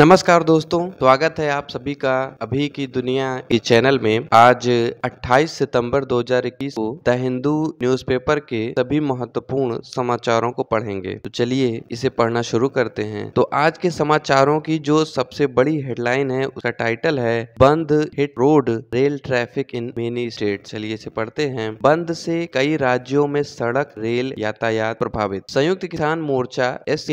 नमस्कार दोस्तों स्वागत है आप सभी का अभी की दुनिया इस चैनल में आज 28 सितंबर 2021 को द हिंदू न्यूज़पेपर के सभी महत्वपूर्ण समाचारों को पढ़ेंगे तो चलिए इसे पढ़ना शुरू करते हैं तो आज के समाचारों की जो सबसे बड़ी हेडलाइन है उसका टाइटल है bandh hit road rail traffic in many state चलिए इसे पढ़ते हैं बंद से कई राज्यों में सड़क रेल यातायात प्रभावित संयुक्त किसान मोर्चा एस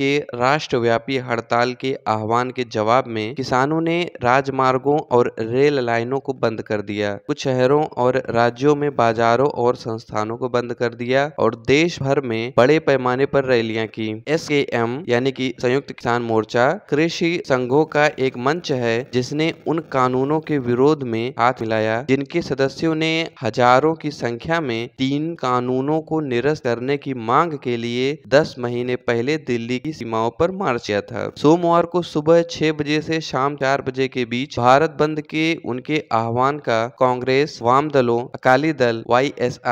के राष्ट्रव्यापी हड़ताल के आह्वान आह्वान के जवाब में किसानों ने राजमार्गों और रेल लाइनों को बंद कर दिया कुछ शहरों और राज्यों में बाजारों और संस्थानों को बंद कर दिया और देश भर में बड़े पैमाने पर रैलियां की एस एम यानी कि संयुक्त किसान मोर्चा कृषि संघों का एक मंच है जिसने उन कानूनों के विरोध में हाथ मिलाया जिनके सदस्यों ने हजारों की संख्या में तीन कानूनों को निरस्त करने की मांग के लिए 10 महीने पहले दिल्ली की सीमाओं पर मार्च किया था सोमवार को सुबह छह बजे से शाम चार बजे के बीच भारत बंद के उनके आह्वान का कांग्रेस वाम दलों अकाली दल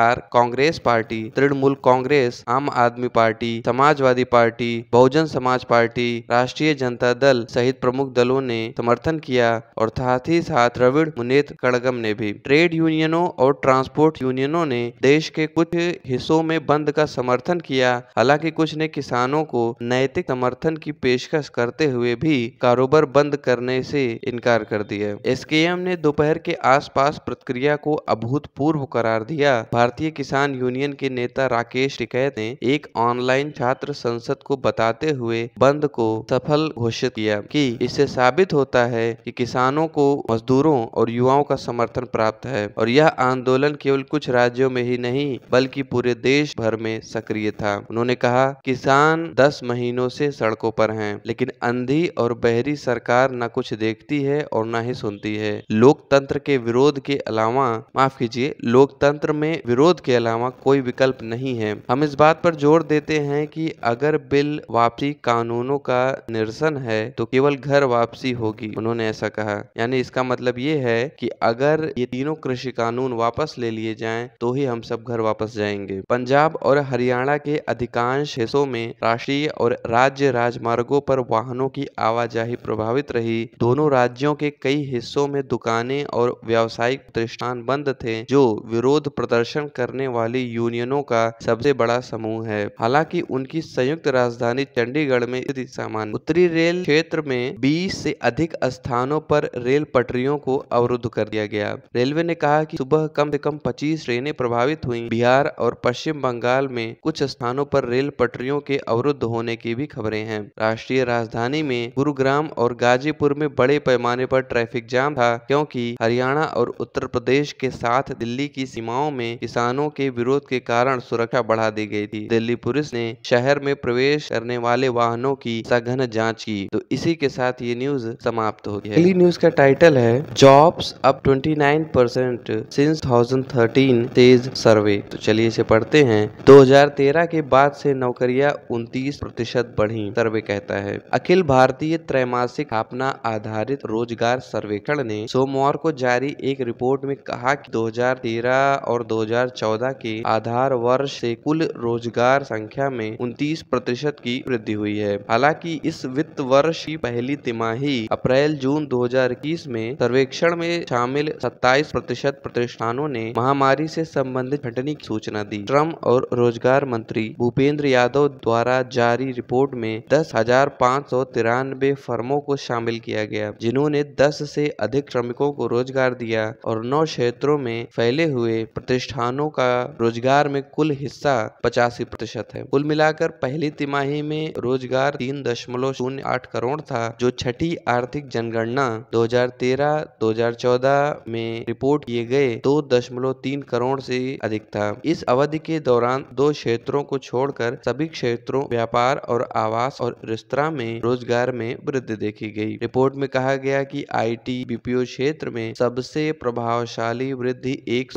आर Congress party Trinamool Congress Aam Aadmi party Samajwadi party बहुजन समाज पार्टी राष्ट्रीय जनता दल सहित प्रमुख दलों ने समर्थन किया और साथ ही साथ द्रविड़ मुनेत्र कड़गम ने भी ट्रेड यूनियनों और ट्रांसपोर्ट यूनियनों ने देश के कुछ हिस्सों में बंद का समर्थन किया हालांकि कुछ ने किसानों को नैतिक समर्थन की पेशकश करते हुए भी कारोबार बंद करने से इनकार कर दिया एसकेएम ने दोपहर के आसपास प्रक्रिया को अभूतपूर्व करार दिया भारतीय किसान यूनियन के नेता राकेश टिकैत ने एक ऑनलाइन छात्र संसद को बताते हुए बंद को सफल घोषित किया कि इससे साबित होता है कि किसानों को मजदूरों और युवाओं का समर्थन प्राप्त है और यह आंदोलन केवल कुछ राज्यों में ही नहीं बल्कि पूरे देश भर में सक्रिय था उन्होंने कहा किसान दस महीनों से सड़कों पर हैं लेकिन अंधी और बहरी सरकार न कुछ देखती है और न ही सुनती है लोकतंत्र के विरोध के अलावा माफ कीजिए लोकतंत्र में विरोध के अलावा कोई विकल्प नहीं है हम इस बात पर जोर देते हैं कि अगर बिल वापसी कानूनों का निरसन है तो केवल घर वापसी होगी उन्होंने ऐसा कहा यानी इसका मतलब ये है कि अगर ये तीनों कृषि कानून वापस ले लिए जाएं तो ही हम सब घर वापस जाएंगे पंजाब और हरियाणा के अधिकांश हिस्सों में राष्ट्रीय और राज्य राजमार्गों पर वाहनों की आवाजाही प्रभावित रही दोनों राज्यों के कई हिस्सों में दुकानें और व्यावसायिक प्रतिष्ठान बंद थे जो विरोध प्रदर्शन करने वाली यूनियनों का सबसे बड़ा समूह है हालांकि उनकी संयुक्त राजधानी चंडीगढ़ में स्थिति सामान्य उत्तरी रेल क्षेत्र में 20 से अधिक स्थानों पर रेल पटरियों को अवरुद्ध कर दिया गया रेलवे ने कहा कि सुबह कम से कम 25 ट्रेनें प्रभावित हुई बिहार और पश्चिम बंगाल में कुछ स्थानों पर रेल पटरियों के अवरुद्ध होने की भी खबरें हैं राष्ट्रीय राजधानी में गुरुग्राम और गाजीपुर में बड़े पैमाने पर ट्रैफिक जाम था क्योंकि हरियाणा और उत्तर प्रदेश के साथ दिल्ली की सीमाओं में किसानों के विरोध के कारण सुरक्षा बढ़ा दी गई थी दिल्ली पुलिस ने शहर में प्रवेश करने वाले वाहनों की सघन जाँच की तो इसी के साथ ये न्यूज समाप्त गई दिल्ली न्यूज का टाइटल है jobs up nine percent since 2013 तेज सर्वे तो चलिए इसे पढ़ते हैं 2013 के बाद से नौकरियां 29 प्रतिशत बढ़ी सर्वे कहता है अखिल भारतीय भारतीय त्रैमासिक स्थापना आधारित रोजगार सर्वेक्षण ने सोमवार को जारी एक रिपोर्ट में कहा कि 2013 और 2014 के आधार वर्ष से कुल रोजगार संख्या में उनतीस प्रतिशत की वृद्धि हुई है हालांकि इस वित्त वर्ष की पहली तिमाही अप्रैल जून 2021 में सर्वेक्षण में शामिल 27 प्रतिशत प्रतिष्ठानों ने महामारी से संबंधित घटनी की सूचना दी श्रम और रोजगार मंत्री भूपेंद्र यादव द्वारा जारी रिपोर्ट में दस हजार पाँच सौ तिरानवे बानवे फर्मों को शामिल किया गया जिन्होंने दस से अधिक श्रमिकों को रोजगार दिया और नौ क्षेत्रों में फैले हुए प्रतिष्ठानों का रोजगार में कुल हिस्सा पचासी प्रतिशत है कुल मिलाकर पहली तिमाही में रोजगार तीन दशमलव शून्य आठ करोड़ था जो छठी आर्थिक जनगणना 2013-2014 में रिपोर्ट किए गए दो दशमलव तीन करोड़ से अधिक था इस अवधि के दौरान दो क्षेत्रों को छोड़कर सभी क्षेत्रों व्यापार और आवास और रिस्तरा में रोजगार में में वृद्धि देखी गई रिपोर्ट में कहा गया कि आईटी बीपीओ क्षेत्र में सबसे प्रभावशाली वृद्धि एक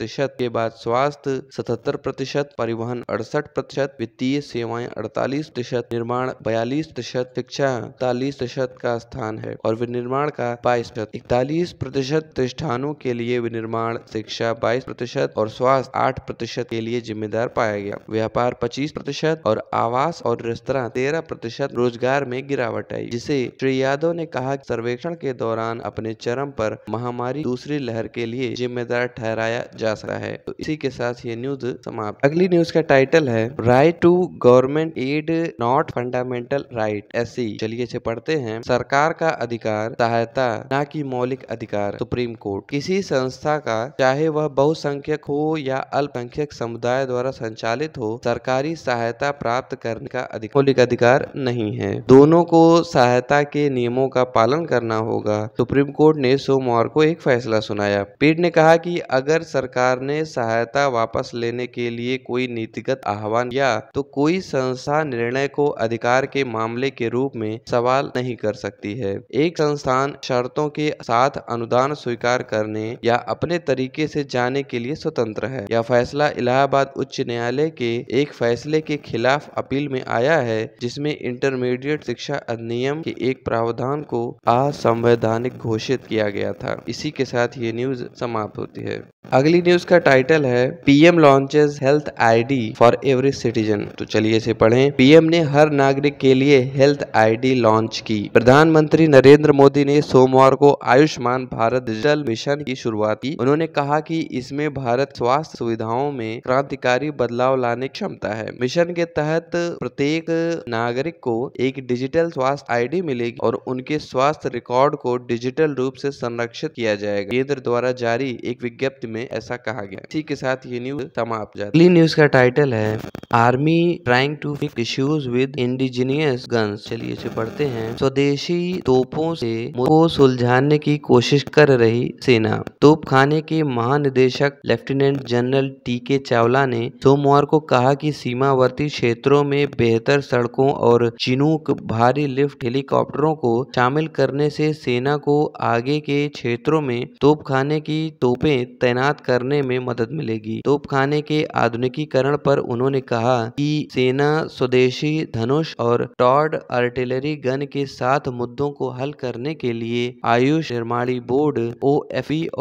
प्रतिशत के बाद स्वास्थ्य सतहत्तर प्रतिशत परिवहन अड़सठ प्रतिशत वित्तीय सेवाएं अड़तालीस प्रतिशत निर्माण बयालीस प्रतिशत शिक्षा इकतालीस प्रतिशत का स्थान है और विनिर्माण का बाईस प्रतिशत इकतालीस प्रतिशत प्रतिष्ठानों के लिए विनिर्माण शिक्षा बाईस प्रतिशत और स्वास्थ्य आठ प्रतिशत के लिए जिम्मेदार पाया गया व्यापार पच्चीस प्रतिशत और आवास और रेस्तरा तेरह प्रतिशत रोजगार में गिरावट गिरावट आई जिसे श्री यादव ने कहा सर्वेक्षण के दौरान अपने चरम पर महामारी दूसरी लहर के लिए जिम्मेदार ठहराया जा सकता है तो इसी के साथ ये न्यूज समाप्त अगली न्यूज का टाइटल है right to government aid not fundamental right ऐसी चलिए इसे पढ़ते हैं सरकार का अधिकार सहायता न की मौलिक अधिकार सुप्रीम कोर्ट किसी संस्था का चाहे वह बहुसंख्यक हो या अल्पसंख्यक समुदाय द्वारा संचालित हो सरकारी सहायता प्राप्त करने का अधिक मौलिक अधिकार नहीं है दोनों को को सहायता के नियमों का पालन करना होगा सुप्रीम कोर्ट ने सोमवार को एक फैसला सुनाया पीठ ने कहा कि अगर सरकार ने सहायता वापस लेने के लिए कोई नीतिगत आह्वान किया तो कोई संस्था निर्णय को अधिकार के मामले के रूप में सवाल नहीं कर सकती है एक संस्थान शर्तों के साथ अनुदान स्वीकार करने या अपने तरीके से जाने के लिए स्वतंत्र है यह फैसला इलाहाबाद उच्च न्यायालय के एक फैसले के खिलाफ अपील में आया है जिसमें इंटरमीडिएट शिक्षा अधिनियम के एक प्रावधान को असंवैधानिक घोषित किया गया था इसी के साथ ये न्यूज समाप्त होती है अगली न्यूज का टाइटल है PM launches health ID for every citizen तो चलिए इसे पढ़ें पीएम ने हर नागरिक के लिए हेल्थ आईडी लॉन्च की प्रधानमंत्री नरेंद्र मोदी ने सोमवार को आयुष्मान भारत डिजिटल मिशन की शुरुआत की उन्होंने कहा कि इसमें भारत स्वास्थ्य सुविधाओं में क्रांतिकारी बदलाव लाने की क्षमता है मिशन के तहत प्रत्येक नागरिक को एक डिजिटल स्वास्थ्य आई मिलेगी और उनके स्वास्थ्य रिकॉर्ड को डिजिटल रूप से संरक्षित किया जाएगा केंद्र द्वारा जारी एक विज्ञप्ति में ऐसा कहा गया इसी के साथ ये न्यूज समाप्त जाती अगली न्यूज का टाइटल है army trying to fix issues with indigenous guns चलिए इसे पढ़ते हैं स्वदेशी तोपों से को सुलझाने की कोशिश कर रही सेना खाने के महानिदेशक लेफ्टिनेंट जनरल टी के चावला ने सोमवार को कहा कि सीमावर्ती क्षेत्रों में बेहतर सड़कों और चिनूक भारी लिफ्ट हेलीकॉप्टरों को शामिल करने से सेना को आगे के क्षेत्रों में तोपखाने की तोपें तैनात तैनात करने में मदद मिलेगी तोपखाने के आधुनिकीकरण पर उन्होंने कहा कि सेना स्वदेशी धनुष और टॉर्ड आर्टिलरी गन के साथ मुद्दों को हल करने के लिए आयुष निर्माणी बोर्ड ओ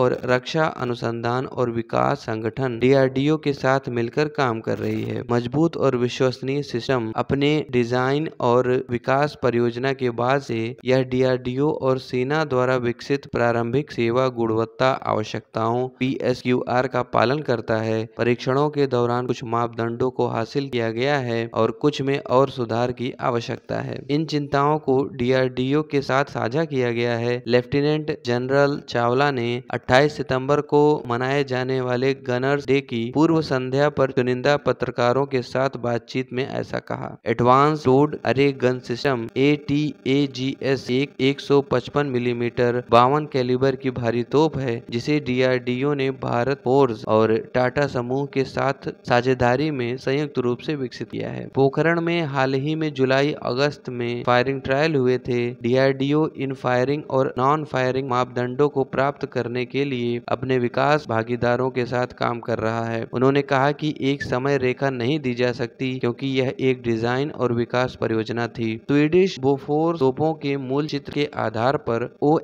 और रक्षा अनुसंधान और विकास संगठन डी के साथ मिलकर काम कर रही है मजबूत और विश्वसनीय सिस्टम अपने डिजाइन और विकास परियोजना के बाद से यह डीआरडीओ और सेना द्वारा विकसित प्रारंभिक सेवा गुणवत्ता आवश्यकताओं पी एस का पालन करता है परीक्षणों के दौरान कुछ मापदंडों को हासिल किया गया है और कुछ में और सुधार की आवश्यकता है इन चिंताओं को डी के साथ साझा किया गया है लेफ्टिनेंट जनरल चावला ने 28 सितंबर को मनाए जाने वाले गनर्स डे की पूर्व संध्या पर चुनिंदा पत्रकारों के साथ बातचीत में ऐसा कहा advance towed array gun system A T A G S एक सौ पचपन मिलीमीटर बावन कैलिबर की भारी तोप है जिसे डीआरडीओ ने भारत फोर्स और टाटा समूह के साथ साझेदारी में संयुक्त रूप से विकसित किया है पोखरण में हाल ही में जुलाई अगस्त में फायरिंग ट्रायल हुए थे डीआरडीओ इन फायरिंग और नॉन फायरिंग मापदंडों को प्राप्त करने के लिए अपने विकास भागीदारों के साथ काम कर रहा है उन्होंने कहा कि एक समय रेखा नहीं दी जा सकती क्योंकि यह एक डिजाइन और विकास परियोजना थी स्वीडिश बोफोर तोपों के मूल चित्र के आधार पर ओ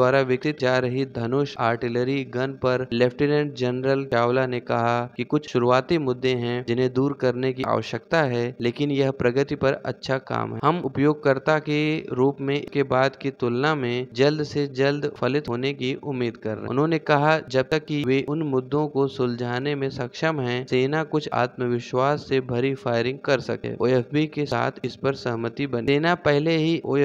द्वारा विकसित जा रही धनुष आर्टिलरी गन पर लेफ्टिनेंट जनरल चावला ने कहा कि कुछ शुरुआती मुद्दे हैं जिन्हें दूर करने की आवश्यकता है लेकिन यह प्रगति पर अच्छा काम है हम उपयोगकर्ता के रूप में के बाद की तुलना में जल्द से जल्द फलित होने की उम्मीद कर रहे हैं उन्होंने कहा जब तक कि वे उन मुद्दों को सुलझाने में सक्षम है सेना कुछ आत्मविश्वास से भरी फायरिंग कर सके ओ के साथ इस पर सहमति बनी सेना पहले ही ओ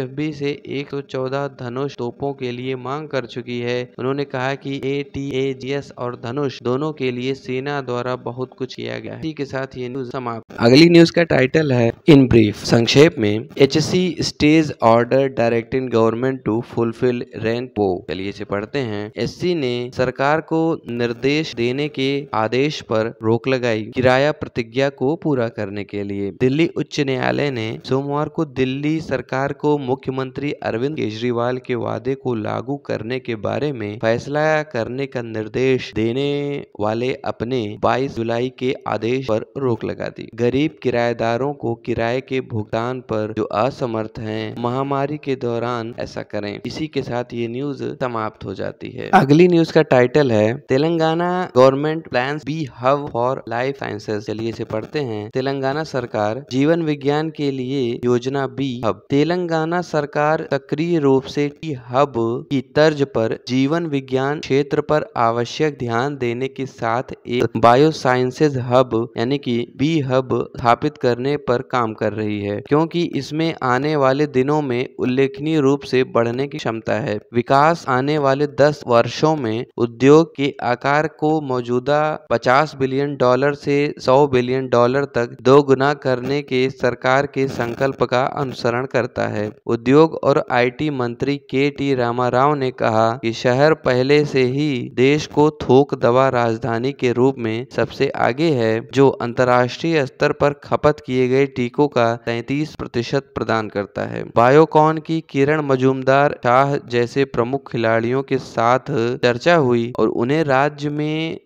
से 114 धनुष तोपों के लिए मांग कर चुकी है उन्होंने कहा कि ए टी ए जी एस धनुष और धनुष दोनों के लिए सेना द्वारा बहुत कुछ किया गया इसी के साथ ये न्यूज समाप्त अगली न्यूज का टाइटल है इन ब्रीफ संक्षेप में H stage order directing government to fulfil rank पो चलिए इसे पढ़ते हैं एस ने सरकार को निर्देश देने के आदेश पर रोक लगाई किराया प्रतिज्ञा को पूरा करने के लिए दिल्ली उच्च न्यायालय ने सोमवार को दिल्ली सरकार को मुख्यमंत्री अरविंद केजरीवाल के वादे को लागू करने के बारे में फैसला करने का निर्देश आदेश देने वाले अपने 22 जुलाई के आदेश पर रोक लगा दी गरीब किराएदारों को किराए के भुगतान पर जो असमर्थ हैं महामारी के दौरान ऐसा करें इसी के साथ ये न्यूज समाप्त हो जाती है अगली न्यूज का टाइटल है Telangana government plan B hub for life sciences चलिए इसे पढ़ते हैं तेलंगाना सरकार जीवन विज्ञान के लिए योजना बी हब तेलंगाना सरकार सक्रिय रूप से टी हब की तर्ज पर जीवन विज्ञान क्षेत्र पर आवश्यक विशेष ध्यान देने के साथ एक बायोसाइंसेज हब यानी कि बी हब स्थापित करने पर काम कर रही है क्योंकि इसमें आने वाले दिनों में उल्लेखनीय रूप से बढ़ने की क्षमता है विकास आने वाले दस वर्षों में उद्योग के आकार को मौजूदा पचास बिलियन डॉलर से सौ बिलियन डॉलर तक दोगुना करने के सरकार के संकल्प का अनुसरण करता है उद्योग और आईटी मंत्री के टी रामा राव ने कहा कि शहर पहले से ही देश को थोक दवा राजधानी के रूप में सबसे आगे है जो अंतर्राष्ट्रीय स्तर पर खपत किए गए टीकों का तैतीस प्रतिशत प्रदान करता है बायोकॉन की किरण मजूमदार शाह जैसे प्रमुख खिलाड़ियों के साथ चर्चा हुई और उन्हें राज्य में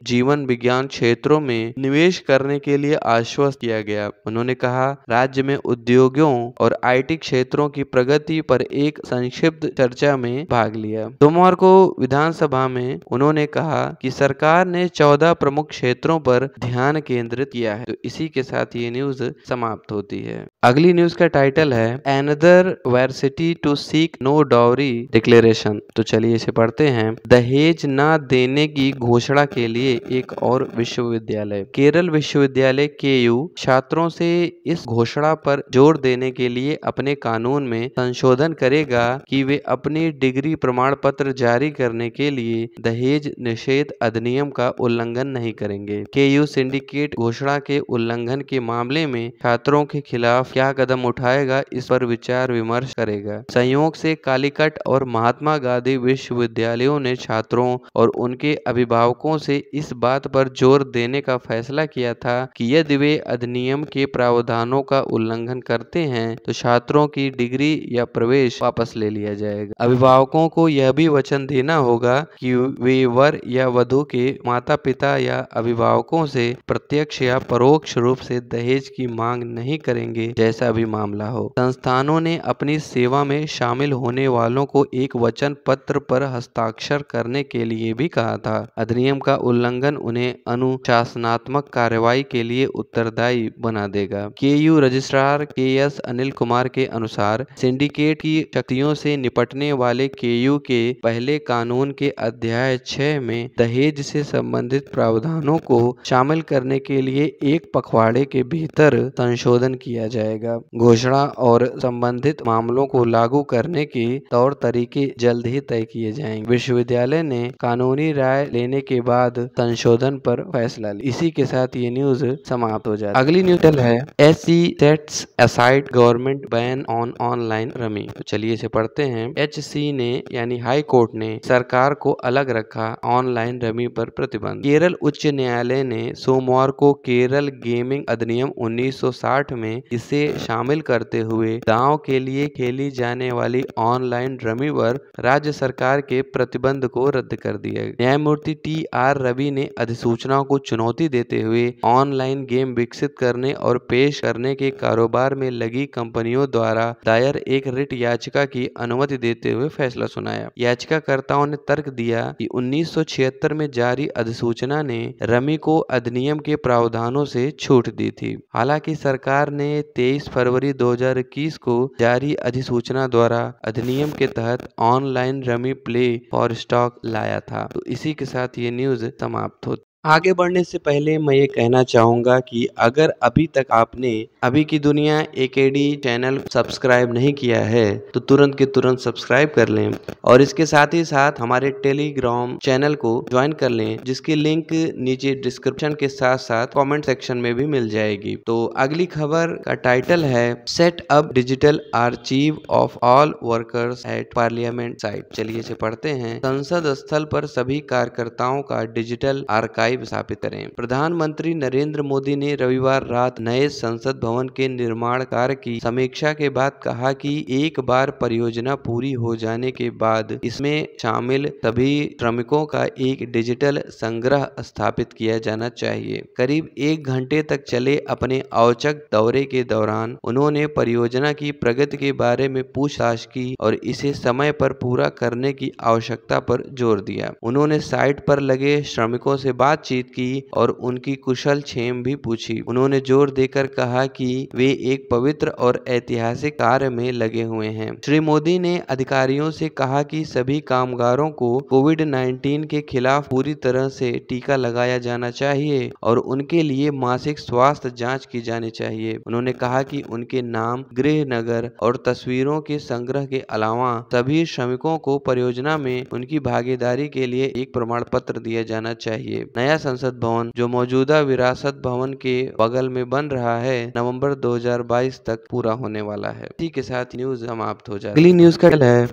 जीवन विज्ञान क्षेत्रों में निवेश करने के लिए आश्वस्त किया गया उन्होंने कहा राज्य में उद्योगों और आईटी क्षेत्रों की प्रगति पर एक संक्षिप्त चर्चा में भाग लिया सोमवार को विधानसभा में उन्होंने कहा कि सरकार ने 14 प्रमुख क्षेत्रों पर ध्यान केंद्रित किया है तो इसी के साथ ये न्यूज समाप्त होती है अगली न्यूज का टाइटल है another varsity to seek no dowry declaration तो चलिए इसे पढ़ते हैं दहेज न देने की घोषणा के लिए एक और विश्वविद्यालय केरल विश्वविद्यालय के यू छात्रों से इस घोषणा पर जोर देने के लिए अपने कानून में संशोधन करेगा कि वे अपनी डिग्री प्रमाण पत्र जारी करने के लिए दहेज निषेध अधिनियम का उल्लंघन नहीं करेंगे के यू सिंडिकेट घोषणा के उल्लंघन के मामले में छात्रों के खिलाफ क्या कदम उठाएगा इस पर विचार विमर्श करेगा संयोग से कालीकट और महात्मा गांधी विश्वविद्यालयों ने छात्रों और उनके अभिभावकों से इस बात पर जोर देने का फैसला किया था कि यदि वे अधिनियम के प्रावधानों का उल्लंघन करते हैं तो छात्रों की डिग्री या प्रवेश वापस ले लिया जाएगा अभिभावकों को यह भी वचन देना होगा कि वे वर या वधु के माता पिता या अभिभावकों से प्रत्यक्ष या परोक्ष रूप से दहेज की मांग नहीं करेंगे जैसा भी मामला हो संस्थानों ने अपनी सेवा में शामिल होने वालों को एक वचन पत्र पर हस्ताक्षर करने के लिए भी कहा था अधिनियम का उल्लंघन उन्हें अनुशासनात्मक कार्रवाई के लिए उत्तरदायी बना देगा K U registrar K S Anil Kumar के अनुसार सिंडिकेट की शक्तियों से निपटने वाले के यू के पहले कानून के अध्याय छह में दहेज से संबंधित प्रावधानों को शामिल करने के लिए एक पखवाड़े के भीतर संशोधन किया जाए जाएगा घोषणा और संबंधित मामलों को लागू करने के तौर तरीके जल्द ही तय किए जाएंगे विश्वविद्यालय ने कानूनी राय लेने के बाद संशोधन पर फैसला लिया इसी के साथ ये न्यूज समाप्त हो जाए अगली न्यूज है S C sets aside government ban on online rummy तो चलिए इसे पढ़ते हैं एच सी ने यानी हाई कोर्ट ने सरकार को अलग रखा ऑनलाइन रमी पर प्रतिबंध केरल उच्च न्यायालय ने सोमवार को केरल गेमिंग अधिनियम 1960 में इसे इसे शामिल करते हुए दांव के लिए खेली जाने वाली ऑनलाइन रमी पर राज्य सरकार के प्रतिबंध को रद्द कर दिया न्यायमूर्ति टी आर रवि ने अधिसूचना को चुनौती देते हुए ऑनलाइन गेम विकसित करने और पेश करने के कारोबार में लगी कंपनियों द्वारा दायर एक रिट याचिका की अनुमति देते हुए फैसला सुनाया याचिकाकर्ताओं ने तर्क दिया कि 1976 में जारी अधिसूचना ने रमी को अधिनियम के प्रावधानों से छूट दी थी हालांकि सरकार ने तेईस फरवरी 2021 को जारी अधिसूचना द्वारा अधिनियम के तहत online rummy play for stake लाया था तो इसी के साथ ये न्यूज समाप्त होती आगे बढ़ने से पहले मैं ये कहना चाहूँगा कि अगर अभी तक आपने अभी की दुनिया एक चैनल सब्सक्राइब नहीं किया है तो तुरंत के तुरंत सब्सक्राइब कर लें और इसके साथ ही साथ हमारे टेलीग्राम चैनल को ज्वाइन कर लें जिसकी लिंक नीचे डिस्क्रिप्शन के साथ साथ कमेंट सेक्शन में भी मिल जाएगी तो अगली खबर का टाइटल है set up digital archive of all workers at parliament site चलिए इसे पढ़ते हैं संसद स्थल पर सभी कार्यकर्ताओं का डिजिटल आर्काइव स्थायी स्थापित करें प्रधानमंत्री नरेंद्र मोदी ने रविवार रात नए संसद भवन के निर्माण कार्य की समीक्षा के बाद कहा कि एक बार परियोजना पूरी हो जाने के बाद इसमें शामिल सभी श्रमिकों का एक डिजिटल संग्रह स्थापित किया जाना चाहिए करीब एक घंटे तक चले अपने औचक दौरे के दौरान उन्होंने परियोजना की प्रगति के बारे में पूछताछ की और इसे समय पर पूरा करने की आवश्यकता पर जोर दिया उन्होंने साइट पर लगे श्रमिकों से बात बातचीत की और उनकी कुशल क्षेम भी पूछी उन्होंने जोर देकर कहा कि वे एक पवित्र और ऐतिहासिक कार्य में लगे हुए हैं श्री मोदी ने अधिकारियों से कहा कि सभी कामगारों को कोविड 19 के खिलाफ पूरी तरह से टीका लगाया जाना चाहिए और उनके लिए मासिक स्वास्थ्य जांच की जानी चाहिए उन्होंने कहा कि उनके नाम गृह नगर और तस्वीरों के संग्रह के अलावा सभी श्रमिकों को परियोजना में उनकी भागीदारी के लिए एक प्रमाण पत्र दिया जाना चाहिए नया नया संसद भवन जो मौजूदा विरासत भवन के बगल में बन रहा है नवंबर 2022 तक पूरा होने वाला है इसी के साथ न्यूज समाप्त हो जाए अगली न्यूज का है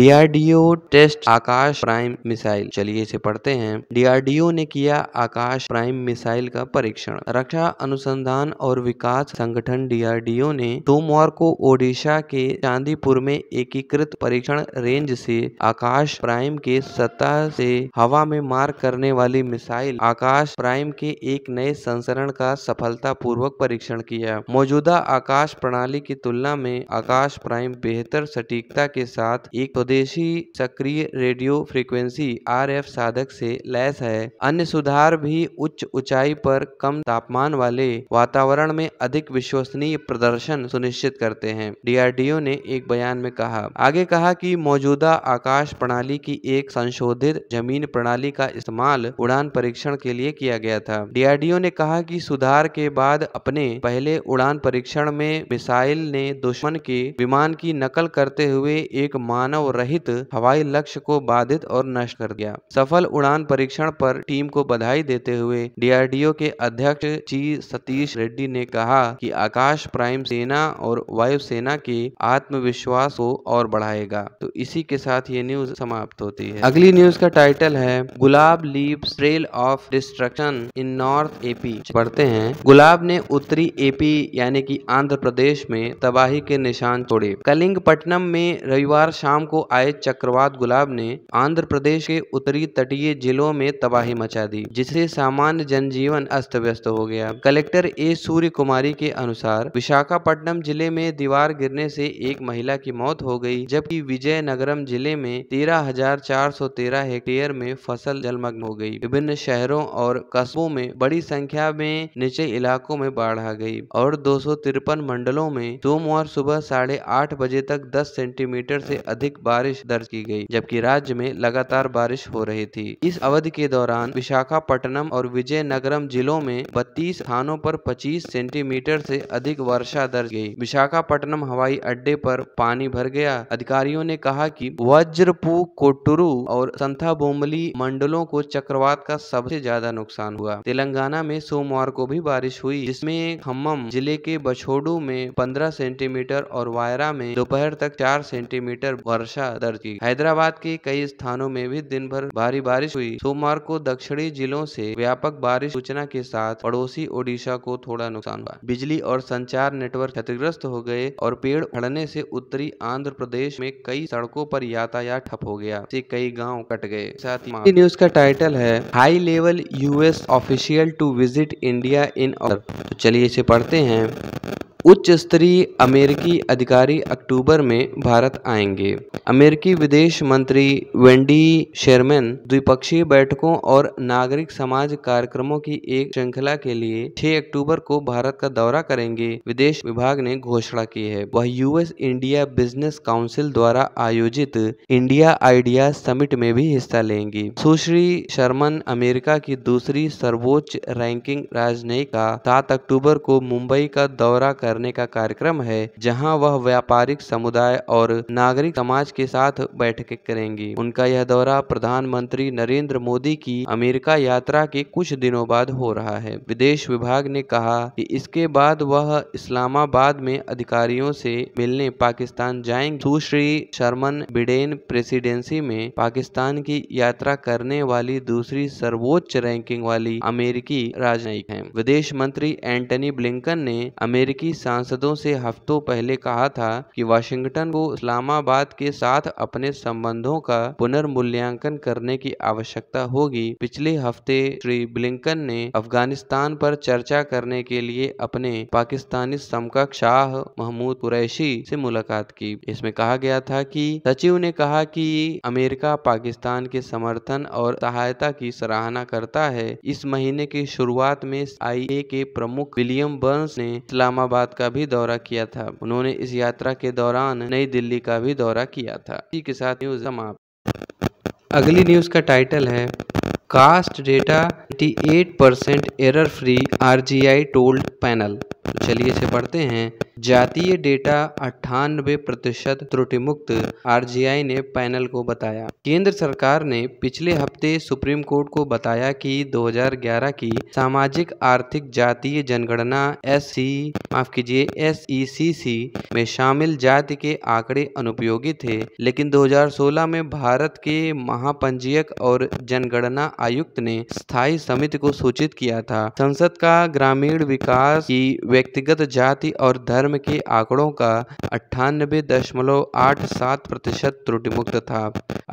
DRDO test Akash prime missile चलिए इसे पढ़ते हैं डीआरडीओ ने किया आकाश प्राइम मिसाइल का परीक्षण रक्षा अनुसंधान और विकास संगठन डीआरडीओ ने सोमवार को ओडिशा के चांदीपुर में एकीकृत परीक्षण रेंज से आकाश प्राइम के सतह से हवा में मार करने वाली मिसाइल आकाश प्राइम के एक नए संस्करण का सफलतापूर्वक परीक्षण किया मौजूदा आकाश प्रणाली की तुलना में आकाश प्राइम बेहतर सटीकता के साथ एक स्वदेशी सक्रिय रेडियो फ्रीक्वेंसी आर एफ साधक से लैस है अन्य सुधार भी उच्च ऊंचाई पर कम तापमान वाले वातावरण में अधिक विश्वसनीय प्रदर्शन सुनिश्चित करते हैं डीआरडीओ ने एक बयान में कहा आगे कहा कि मौजूदा आकाश प्रणाली की एक संशोधित जमीन प्रणाली का इस्तेमाल उड़ान परीक्षण परीक्षण के लिए किया गया था डीआरडीओ ने कहा कि सुधार के बाद अपने पहले उड़ान परीक्षण में मिसाइल ने दुश्मन के विमान की नकल करते हुए एक मानव रहित हवाई लक्ष्य को बाधित और नष्ट कर दिया सफल उड़ान परीक्षण पर टीम को बधाई देते हुए डीआरडीओ के अध्यक्ष जी सतीश रेड्डी ने कहा कि आकाश प्राइम सेना और वायुसेना के आत्मविश्वास को और बढ़ाएगा तो इसी के साथ ये न्यूज समाप्त होती है अगली न्यूज का टाइटल है Gulab leave trail of of destruction in north AP पढ़ते हैं गुलाब ने उत्तरी एपी यानी कि आंध्र प्रदेश में तबाही के निशान छोड़े पट्टनम में रविवार शाम को आए चक्रवात गुलाब ने आंध्र प्रदेश के उत्तरी तटीय जिलों में तबाही मचा दी जिससे सामान्य जनजीवन अस्त व्यस्त हो गया कलेक्टर ए सूर्य कुमारी के अनुसार विशाखापट्टनम जिले में दीवार गिरने से एक महिला की मौत हो गई जबकि विजयनगरम जिले में तेरह हजार चार सौ तेरह हेक्टेयर में फसल जलमग्न हो गई विभिन्न शहरों शहरों और कस्बों में बड़ी संख्या में निचले इलाकों में बाढ़ आ गई और दो मंडलों में सोमवार सुबह साढ़े आठ बजे तक 10 सेंटीमीटर से अधिक बारिश दर्ज की गई जबकि राज्य में लगातार बारिश हो रही थी इस अवधि के दौरान विशाखापट्टनम और विजयनगरम जिलों में बत्तीस स्थानों पर 25 सेंटीमीटर से अधिक वर्षा दर्ज गई विशाखापट्टनम हवाई अड्डे पर पानी भर गया अधिकारियों ने कहा कि वज्रपू कोटुरु और संथाबोमली मंडलों को चक्रवात का सबसे सबसे ज्यादा नुकसान हुआ तेलंगाना में सोमवार को भी बारिश हुई जिसमे खम्मम जिले के बछोडू में पंद्रह सेंटीमीटर और वायरा में दोपहर तक चार सेंटीमीटर वर्षा दर्ज की हैदराबाद के कई स्थानों में भी दिन भर भारी बारिश हुई सोमवार को दक्षिणी जिलों से व्यापक बारिश सूचना के साथ पड़ोसी ओडिशा को थोड़ा नुकसान हुआ बिजली और संचार नेटवर्क क्षतिग्रस्त हो गए और पेड़ फड़ने से उत्तरी आंध्र प्रदेश में कई सड़कों पर यातायात ठप हो गया कई गाँव कट गए साथ ही न्यूज का टाइटल है high level enable US official to visit India in और चलिए इसे पढ़ते हैं उच्च स्तरीय अमेरिकी अधिकारी अक्टूबर में भारत आएंगे अमेरिकी विदेश मंत्री वेंडी शेरमैन द्विपक्षीय बैठकों और नागरिक समाज कार्यक्रमों की एक श्रृंखला के लिए 6 अक्टूबर को भारत का दौरा करेंगे विदेश विभाग ने घोषणा की है वह यूएस इंडिया बिजनेस काउंसिल द्वारा आयोजित इंडिया आइडिया समिट में भी हिस्सा लेंगी सुश्री शर्मन अमेरिका की दूसरी सर्वोच्च रैंकिंग राजनयिका सात अक्टूबर को मुंबई का दौरा कर करने का कार्यक्रम है जहां वह व्यापारिक समुदाय और नागरिक समाज के साथ बैठक करेंगे उनका यह दौरा प्रधानमंत्री नरेंद्र मोदी की अमेरिका यात्रा के कुछ दिनों बाद हो रहा है विदेश विभाग ने कहा कि इसके बाद वह इस्लामाबाद में अधिकारियों से मिलने पाकिस्तान जाएंगे सुश्री शर्मन बिडेन प्रेसिडेंसी में पाकिस्तान की यात्रा करने वाली दूसरी सर्वोच्च रैंकिंग वाली अमेरिकी राजनयिक है विदेश मंत्री एंटनी ब्लिंकन ने अमेरिकी सांसदों से हफ्तों पहले कहा था कि वाशिंगटन को इस्लामाबाद के साथ अपने संबंधों का पुनर्मूल्यांकन करने की आवश्यकता होगी पिछले हफ्ते श्री ब्लिंकन ने अफगानिस्तान पर चर्चा करने के लिए अपने पाकिस्तानी समकक्ष शाह महमूद कुरैशी से मुलाकात की इसमें कहा गया था कि सचिव ने कहा कि अमेरिका पाकिस्तान के समर्थन और सहायता की सराहना करता है इस महीने की शुरुआत में आई के प्रमुख विलियम बर्न्स ने इस्लामाबाद गुजरात का भी दौरा किया था उन्होंने इस यात्रा के दौरान नई दिल्ली का भी दौरा किया था इसी के साथ न्यूज समाप्त अगली न्यूज का टाइटल है caste data 98% error free RGI told panel तो चलिए इसे पढ़ते हैं जातीय डेटा अट्ठानबे प्रतिशत त्रुटि मुक्त आर ने पैनल को बताया केंद्र सरकार ने पिछले हफ्ते सुप्रीम कोर्ट को बताया कि 2011 की सामाजिक आर्थिक जातीय जनगणना एस सी माफ कीजिए एस ई सी सी में शामिल जाति के आंकड़े अनुपयोगी थे लेकिन 2016 में भारत के महापंजीयक और जनगणना आयुक्त ने स्थायी समिति को सूचित किया था संसद का ग्रामीण विकास की व्यक्तिगत जाति और धर्म के आंकड़ों का अट्ठानबे दशमलव आठ सात प्रतिशत त्रुटिमुक्त था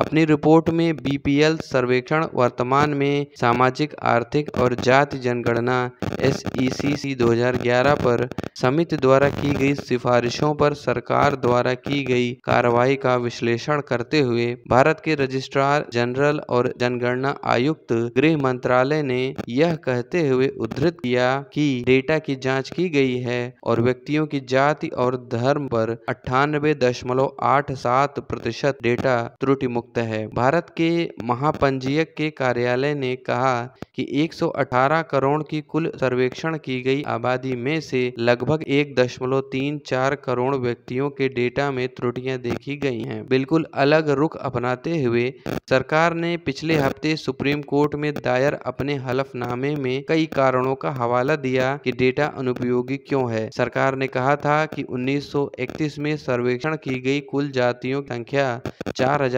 अपनी रिपोर्ट में बीपीएल सर्वेक्षण वर्तमान में सामाजिक आर्थिक और जाति जनगणना एस ई सी सी दो हजार ग्यारह पर समिति द्वारा की गई सिफारिशों पर सरकार द्वारा की गई कार्रवाई का विश्लेषण करते हुए भारत के रजिस्ट्रार जनरल और जनगणना आयुक्त गृह मंत्रालय ने यह कहते हुए उद्धृत किया कि डेटा की जांच की की गई है और व्यक्तियों की जाति और धर्म पर अठानबे दशमलव आठ सात प्रतिशत डेटा त्रुटि मुक्त है भारत के महापंजीयक के कार्यालय ने कहा कि 118 करोड़ की कुल सर्वेक्षण की गई आबादी में से लगभग एक दशमलव तीन चार करोड़ व्यक्तियों के डेटा में त्रुटियां देखी गई हैं बिल्कुल अलग रुख अपनाते हुए सरकार ने पिछले हफ्ते सुप्रीम कोर्ट में दायर अपने हलफनामे में कई कारणों का हवाला दिया कि डेटा अनुपयोग उपयोगी क्यों है सरकार ने कहा था कि 1931 में सर्वेक्षण की गई कुल जातियों की संख्या चार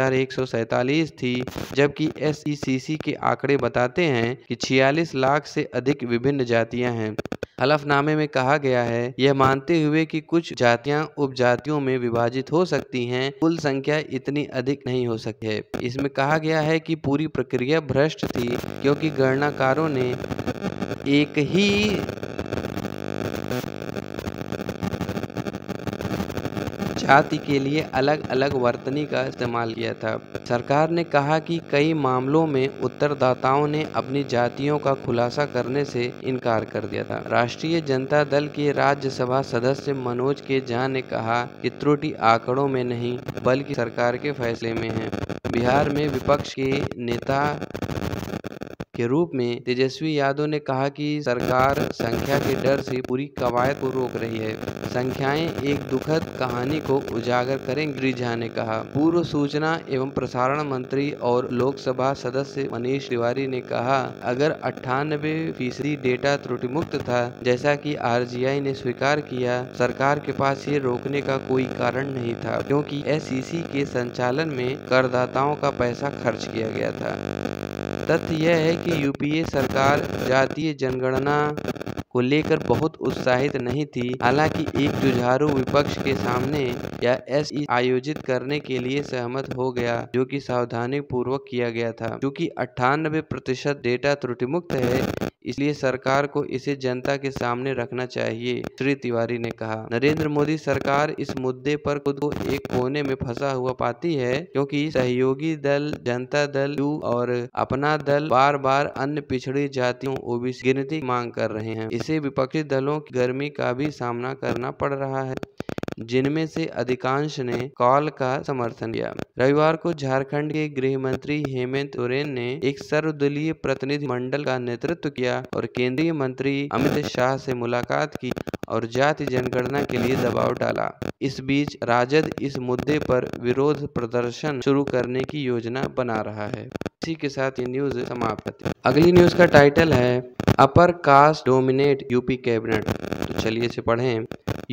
थी जबकि एस e के आंकड़े बताते हैं कि छियालीस लाख से अधिक विभिन्न जातियां हैं हलफनामे में कहा गया है यह मानते हुए कि कुछ जातियां उपजातियों में विभाजित हो सकती हैं कुल संख्या इतनी अधिक नहीं हो सकती है इसमें कहा गया है कि पूरी प्रक्रिया भ्रष्ट थी क्योंकि गणनाकारों ने एक ही ख्याति के लिए अलग अलग वर्तनी का इस्तेमाल किया था सरकार ने कहा कि कई मामलों में उत्तरदाताओं ने अपनी जातियों का खुलासा करने से इनकार कर दिया था राष्ट्रीय जनता दल के राज्यसभा सदस्य मनोज के झा ने कहा कि त्रुटि आंकड़ों में नहीं बल्कि सरकार के फैसले में है बिहार में विपक्ष के नेता के रूप में तेजस्वी यादव ने कहा कि सरकार संख्या के डर से पूरी कवायद को रोक रही है संख्याएं एक दुखद कहानी को उजागर गृह झा ने कहा पूर्व सूचना एवं प्रसारण मंत्री और लोकसभा सदस्य मनीष तिवारी ने कहा अगर अट्ठानबे फीसदी डेटा त्रुटि मुक्त था जैसा कि आरजीआई ने स्वीकार किया सरकार के पास ये रोकने का कोई कारण नहीं था क्योंकि एस के संचालन में करदाताओं का पैसा खर्च किया गया था तथ्य यह है कि यूपीए सरकार जातीय जनगणना को लेकर बहुत उत्साहित नहीं थी हालांकि एक जुझारू विपक्ष के सामने या एस आयोजित करने के लिए सहमत हो गया जो कि सावधानी पूर्वक किया गया था क्योंकि अट्ठानबे प्रतिशत डेटा त्रुटिमुक्त है इसलिए सरकार को इसे जनता के सामने रखना चाहिए श्री तिवारी ने कहा नरेंद्र मोदी सरकार इस मुद्दे पर खुद को एक कोने में फंसा हुआ पाती है क्योंकि सहयोगी दल जनता दल यू और अपना दल बार बार अन्य पिछड़ी जातियों ओबीसी गिनती मांग कर रहे हैं इसे विपक्षी दलों की गर्मी का भी सामना करना पड़ रहा है जिनमें से अधिकांश ने कॉल का समर्थन किया रविवार को झारखंड के गृह मंत्री हेमंत सोरेन ने एक सर्वदलीय प्रतिनिधि मंडल का नेतृत्व किया और केंद्रीय मंत्री अमित शाह से मुलाकात की और जाति जनगणना के लिए दबाव डाला इस बीच राजद इस मुद्दे पर विरोध प्रदर्शन शुरू करने की योजना बना रहा है इसी के साथ ये न्यूज समाप्त अगली न्यूज का टाइटल है upper caste dominate UP cabinet तो चलिए इसे पढ़ें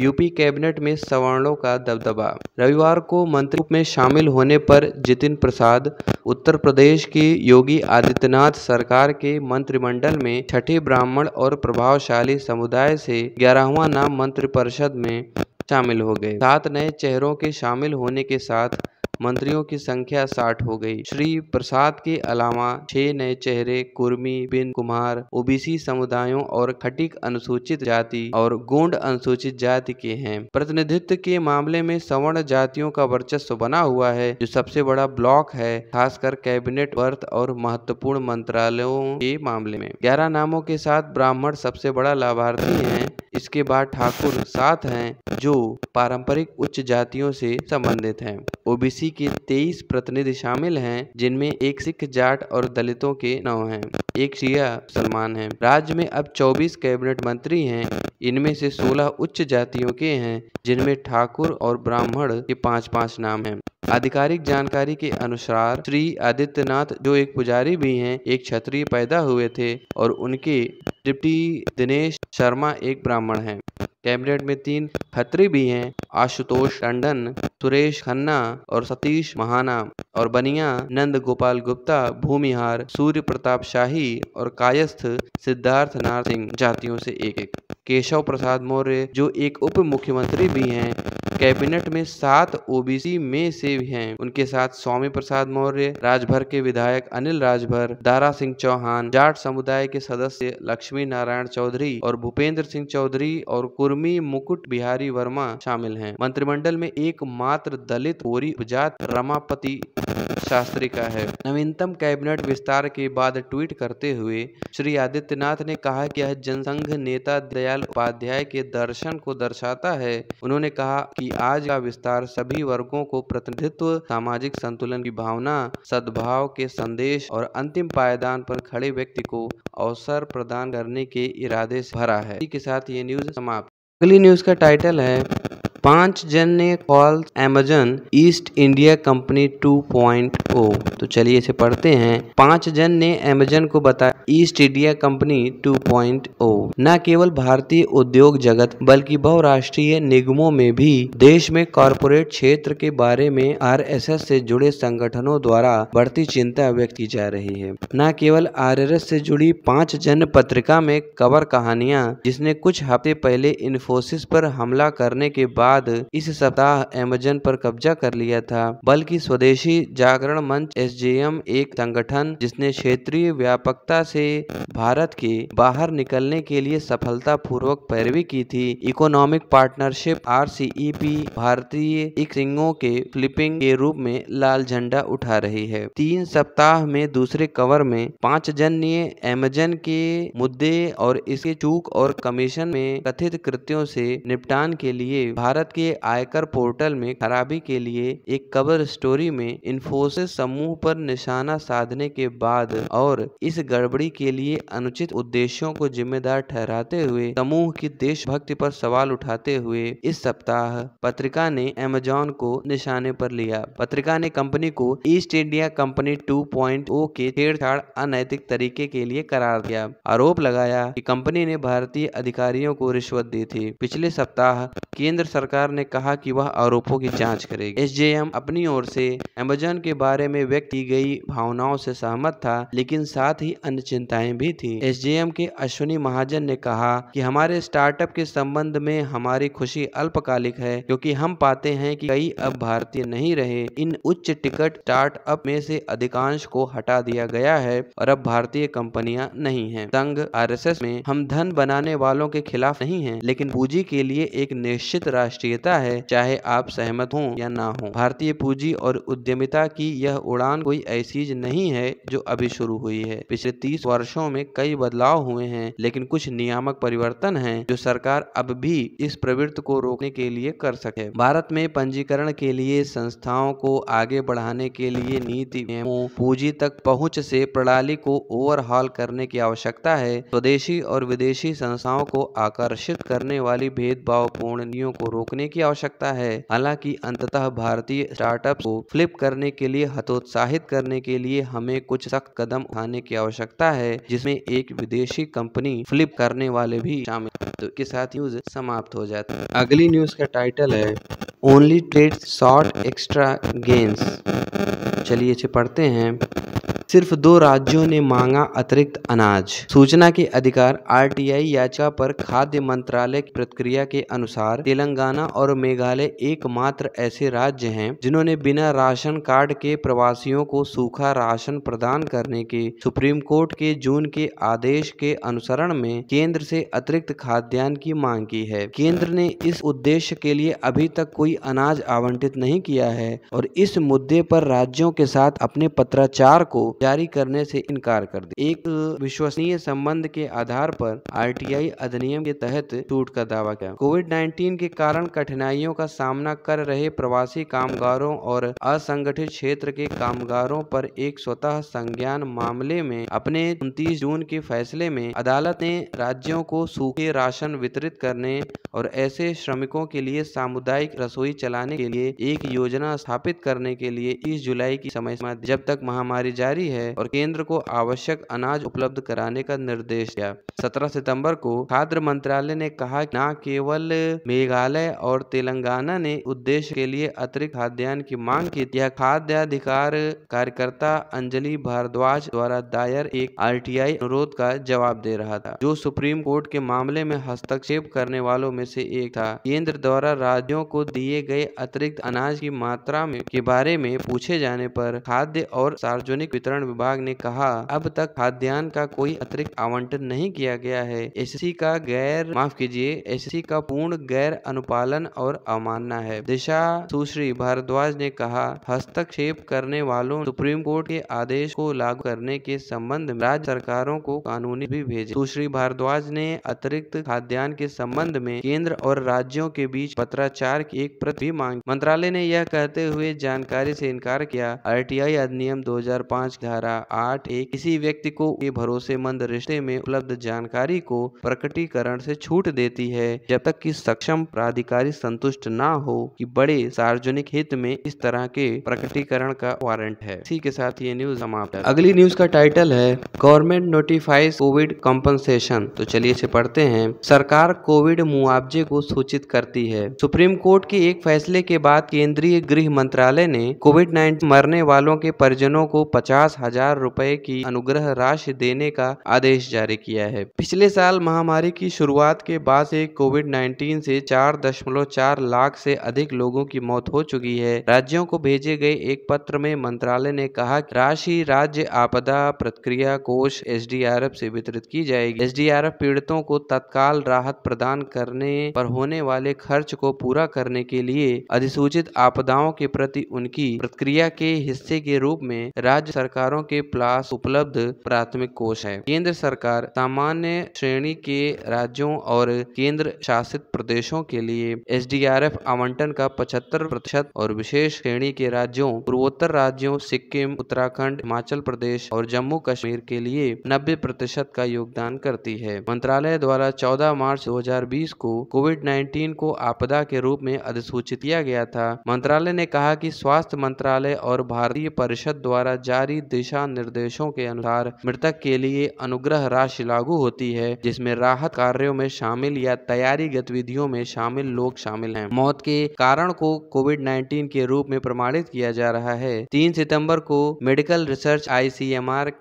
यूपी कैबिनेट में सवर्णों का दबदबा रविवार को मंत्री में शामिल होने पर जितिन प्रसाद उत्तर प्रदेश की योगी आदित्यनाथ सरकार के मंत्रिमंडल में छठे ब्राह्मण और प्रभावशाली समुदाय से ग्यारहवा नाम मंत्रिपरिषद में शामिल हो गए सात नए चेहरों के शामिल होने के साथ मंत्रियों की संख्या साठ हो गई श्री प्रसाद के अलावा छह नए चेहरे कुर्मी बिन कुमार ओबीसी समुदायों और खटिक अनुसूचित जाति और गोंड अनुसूचित जाति के हैं प्रतिनिधित्व के मामले में सवर्ण जातियों का वर्चस्व बना हुआ है जो सबसे बड़ा ब्लॉक है खासकर कैबिनेट वर्त और महत्वपूर्ण मंत्रालयों के मामले में ग्यारह नामों के साथ ब्राह्मण सबसे बड़ा लाभार्थी है इसके बाद ठाकुर सात हैं जो पारंपरिक उच्च जातियों से संबंधित हैं ओबीसी के तेईस प्रतिनिधि शामिल हैं जिनमें एक सिख जाट और दलितों के नौ हैं एक शिया सलमान हैं राज्य में अब 24 कैबिनेट मंत्री हैं इनमें से 16 उच्च जातियों के हैं जिनमें ठाकुर और ब्राह्मण के पांच पांच नाम हैं आधिकारिक जानकारी के अनुसार श्री आदित्यनाथ जो एक पुजारी भी हैं एक क्षत्रिय पैदा हुए थे और उनके डिप्टी दिनेश शर्मा एक ब्राह्मण है कैबिनेट में तीन खत्री भी हैं आशुतोष टंडन सुरेश खन्ना और सतीश महाना और बनिया नंद गोपाल गुप्ता भूमिहार सूर्य प्रताप शाही और कायस्थ सिद्धार्थ नार सिंह जातियों से एक एक केशव प्रसाद मौर्य जो एक उप मुख्यमंत्री भी हैं कैबिनेट में सात ओबीसी में से हैं उनके साथ स्वामी प्रसाद मौर्य राजभर के विधायक अनिल राजभर दारा सिंह चौहान जाट समुदाय के सदस्य लक्ष्मी नारायण चौधरी और भूपेंद्र सिंह चौधरी और कुर्मी मुकुट बिहारी वर्मा शामिल हैं मंत्रिमंडल में एकमात्र दलित कोरी उपजात रमापति शास्त्री का है नवीनतम कैबिनेट विस्तार के बाद ट्वीट करते हुए श्री आदित्यनाथ ने कहा कि यह जनसंघ नेता दयाल उपाध्याय के दर्शन को दर्शाता है उन्होंने कहा कि कि आज का विस्तार सभी वर्गों को प्रतिनिधित्व सामाजिक संतुलन की भावना सद्भाव के संदेश और अंतिम पायदान पर खड़े व्यक्ति को अवसर प्रदान करने के इरादे से भरा है इसी के साथ ये न्यूज समाप्त अगली न्यूज का टाइटल है पांच जन ने call Amazon East India Company 2.0 तो चलिए इसे पढ़ते हैं पांच जन ने एमेजन को बताया ईस्ट इंडिया कंपनी 2.0 न केवल भारतीय उद्योग जगत बल्कि बहुराष्ट्रीय निगमों में भी देश में कॉरपोरेट क्षेत्र के बारे में एस से जुड़े संगठनों द्वारा बढ़ती चिंता व्यक्त की जा रही है न केवल एस से जुड़ी पांच जन पत्रिका में कवर कहानियां जिसने कुछ हफ्ते पहले इन्फोसिस पर हमला करने के बाद बाद इस सप्ताह एमेजन पर कब्जा कर लिया था बल्कि स्वदेशी जागरण मंच एस एक संगठन जिसने क्षेत्रीय व्यापकता से भारत के बाहर निकलने के लिए सफलता पूर्वक पैरवी की थी इकोनॉमिक पार्टनरशिप आर भारतीय सिंगों के फ्लिपिंग के रूप में लाल झंडा उठा रही है तीन सप्ताह में दूसरे कवर में पांच जन्य एमेजन के मुद्दे और इसके चूक और कमीशन में कथित कृत्यों से निपटान के लिए भारत भारत के आयकर पोर्टल में खराबी के लिए एक कवर स्टोरी में इन्फोसिस समूह पर निशाना साधने के बाद और इस गड़बड़ी के लिए अनुचित उद्देश्यों को जिम्मेदार ठहराते हुए समूह की देशभक्ति पर सवाल उठाते हुए इस सप्ताह पत्रिका ने अमेजोन को निशाने पर लिया पत्रिका ने कंपनी को ईस्ट इंडिया कंपनी 2.0 के छेड़छाड़ अनैतिक तरीके के लिए करार दिया आरोप लगाया कि कंपनी ने भारतीय अधिकारियों को रिश्वत दी थी पिछले सप्ताह केंद्र सरकार सरकार ने कहा कि वह आरोपों की जांच करेगी एसजेएम अपनी ओर से अमेजन के बारे में व्यक्त की गई भावनाओं से सहमत था लेकिन साथ ही अन्य चिंताएं भी थी एसजेएम के अश्विनी महाजन ने कहा कि हमारे स्टार्टअप के संबंध में हमारी खुशी अल्पकालिक है क्योंकि हम पाते हैं कि कई अब भारतीय नहीं रहे इन उच्च टिकट स्टार्टअप में से अधिकांश को हटा दिया गया है और अब भारतीय कंपनियां नहीं है संघ आरएसएस में हम धन बनाने वालों के खिलाफ नहीं है लेकिन पूंजी के लिए एक निश्चित राशि राष्ट्रीयता है चाहे आप सहमत हों या ना हो भारतीय पूंजी और उद्यमिता की यह उड़ान कोई ऐसी नहीं है जो अभी शुरू हुई है पिछले तीस वर्षो में कई बदलाव हुए हैं लेकिन कुछ नियामक परिवर्तन है जो सरकार अब भी इस प्रवृत्ति को रोकने के लिए कर सके भारत में पंजीकरण के लिए संस्थाओं को आगे बढ़ाने के लिए नीति नियमों पूंजी तक पहुंच से प्रणाली को ओवरहॉल करने की आवश्यकता है स्वदेशी और विदेशी संस्थाओं को आकर्षित करने वाली भेदभावपूर्ण नीतियों को रोक रोकने की आवश्यकता है हालांकि अंततः भारतीय स्टार्टअप को फ्लिप करने के लिए हतोत्साहित करने के लिए हमें कुछ सख्त कदम उठाने की आवश्यकता है जिसमें एक विदेशी कंपनी फ्लिप करने वाले भी शामिल तो के साथ न्यूज समाप्त हो जाती है अगली न्यूज का टाइटल है only trade short extra gains चलिए इसे पढ़ते हैं सिर्फ दो राज्यों ने मांगा अतिरिक्त अनाज सूचना के अधिकार आरटीआई याचिका पर खाद्य मंत्रालय की प्रक्रिया के अनुसार तेलंगाना और मेघालय एकमात्र ऐसे राज्य हैं जिन्होंने बिना राशन कार्ड के प्रवासियों को सूखा राशन प्रदान करने के सुप्रीम कोर्ट के जून के आदेश के अनुसरण में केंद्र से अतिरिक्त खाद्यान्न की मांग की है केंद्र ने इस उद्देश्य के लिए अभी तक कोई अनाज आवंटित नहीं किया है और इस मुद्दे पर राज्यों के साथ अपने पत्राचार को जारी करने से इनकार कर दिया एक विश्वसनीय संबंध के आधार पर आरटीआई अधिनियम के तहत छूट का दावा किया कोविड 19 के कारण कठिनाइयों का सामना कर रहे प्रवासी कामगारों और असंगठित क्षेत्र के कामगारों पर एक स्वतः संज्ञान मामले में अपने उनतीस जून के फैसले में अदालत ने राज्यों को सूखे राशन वितरित करने और ऐसे श्रमिकों के लिए सामुदायिक रसोई चलाने के लिए एक योजना स्थापित करने के लिए 30 जुलाई की समय जब तक महामारी जारी जारी है और केंद्र को आवश्यक अनाज उपलब्ध कराने का निर्देश दिया सत्रह सितम्बर को खाद्य मंत्रालय ने कहा न केवल मेघालय और तेलंगाना ने उद्देश्य के लिए अतिरिक्त खाद्यान्न की मांग की यह खाद्याधिकार कार्यकर्ता अंजलि भारद्वाज द्वारा दायर एक आरटीआई अनुरोध का जवाब दे रहा था जो सुप्रीम कोर्ट के मामले में हस्तक्षेप करने वालों में से एक था केंद्र द्वारा राज्यों को दिए गए अतिरिक्त अनाज की मात्रा में के बारे में पूछे जाने पर खाद्य और सार्वजनिक वितरण वितरण विभाग ने कहा अब तक खाद्यान्न का कोई अतिरिक्त आवंटन नहीं किया गया है एस का गैर माफ कीजिए एस का पूर्ण गैर अनुपालन और अवमानना है दिशा सुश्री भारद्वाज ने कहा हस्तक्षेप करने वालों सुप्रीम कोर्ट के आदेश को लागू करने के संबंध में राज्य सरकारों को कानूनी भी भेजे सुश्री भारद्वाज ने अतिरिक्त खाद्यान्न के संबंध में केंद्र और राज्यों के बीच पत्राचार की एक प्रति भी मांग मंत्रालय ने यह कहते हुए जानकारी से इनकार किया आर अधिनियम 2005 धारा आठ एक किसी व्यक्ति को ये भरोसेमंद रिश्ते में उपलब्ध जानकारी को प्रकटीकरण से छूट देती है जब तक कि सक्षम प्राधिकारी संतुष्ट न हो कि बड़े सार्वजनिक हित में इस तरह के प्रकटीकरण का वारंट है इसी के साथ ये न्यूज समाप्त है अगली न्यूज का टाइटल है गवर्नमेंट नोटिफाइज कोविड कॉम्पनसेशन तो चलिए इसे पढ़ते हैं सरकार कोविड मुआवजे को सूचित करती है सुप्रीम कोर्ट के एक फैसले के बाद केंद्रीय गृह मंत्रालय ने कोविड नाइन्टीन मरने वालों के परिजनों को पचास हजार रुपए की अनुग्रह राशि देने का आदेश जारी किया है पिछले साल महामारी की शुरुआत के बाद से कोविड 19 से 4.4 लाख से अधिक लोगों की मौत हो चुकी है राज्यों को भेजे गए एक पत्र में मंत्रालय ने कहा राशि राज्य आपदा प्रतिक्रिया कोष एस से वितरित की जाएगी एस पीड़ितों को तत्काल राहत प्रदान करने पर होने वाले खर्च को पूरा करने के लिए अधिसूचित आपदाओं के प्रति उनकी प्रतिक्रिया के हिस्से के रूप में राज्य सरकार विचारों के प्लास उपलब्ध प्राथमिक कोष है केंद्र सरकार सामान्य श्रेणी के राज्यों और केंद्र शासित प्रदेशों के लिए एस आवंटन का पचहत्तर प्रतिशत और विशेष श्रेणी के राज्यों पूर्वोत्तर राज्यों सिक्किम उत्तराखंड हिमाचल प्रदेश और जम्मू कश्मीर के लिए नब्बे प्रतिशत का योगदान करती है मंत्रालय द्वारा 14 मार्च 2020 को कोविड 19 को आपदा के रूप में अधिसूचित किया गया था मंत्रालय ने कहा कि स्वास्थ्य मंत्रालय और भारतीय परिषद द्वारा जारी दिशा निर्देशों के अनुसार मृतक के लिए अनुग्रह राशि लागू होती है जिसमें राहत कार्यों में शामिल या तैयारी गतिविधियों में शामिल लोग शामिल हैं मौत के कारण को कोविड 19 के रूप में प्रमाणित किया जा रहा है तीन सितंबर को मेडिकल रिसर्च आई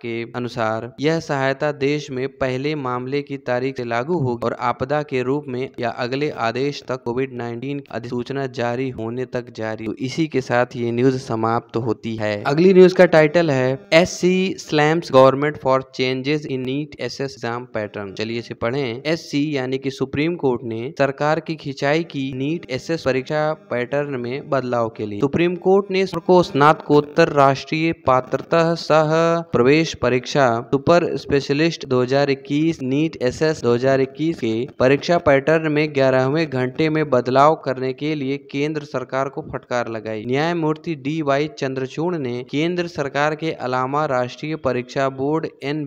के अनुसार यह सहायता देश में पहले मामले की तारीख ऐसी लागू होगी और आपदा के रूप में या अगले आदेश तक कोविड नाइन्टीन अधिसूचना जारी होने तक जारी तो इसी के साथ ये न्यूज समाप्त तो होती है अगली न्यूज का टाइटल है S C slams government for changes in NEET S S exam pattern चलिए इसे पढ़ें एस सी यानी कि सुप्रीम कोर्ट ने सरकार की खिंचाई की नीट एस एस परीक्षा पैटर्न में बदलाव के लिए सुप्रीम कोर्ट ने को स्नातकोत्तर राष्ट्रीय पात्रता सह प्रवेश परीक्षा super specialist 2021 NEET S S इक्कीस के परीक्षा पैटर्न में ग्यारहवें घंटे में बदलाव करने के लिए केंद्र सरकार को फटकार लगाई न्यायमूर्ति डी वाई चंद्रचूड़ ने केंद्र सरकार के अलावा राष्ट्रीय परीक्षा बोर्ड एन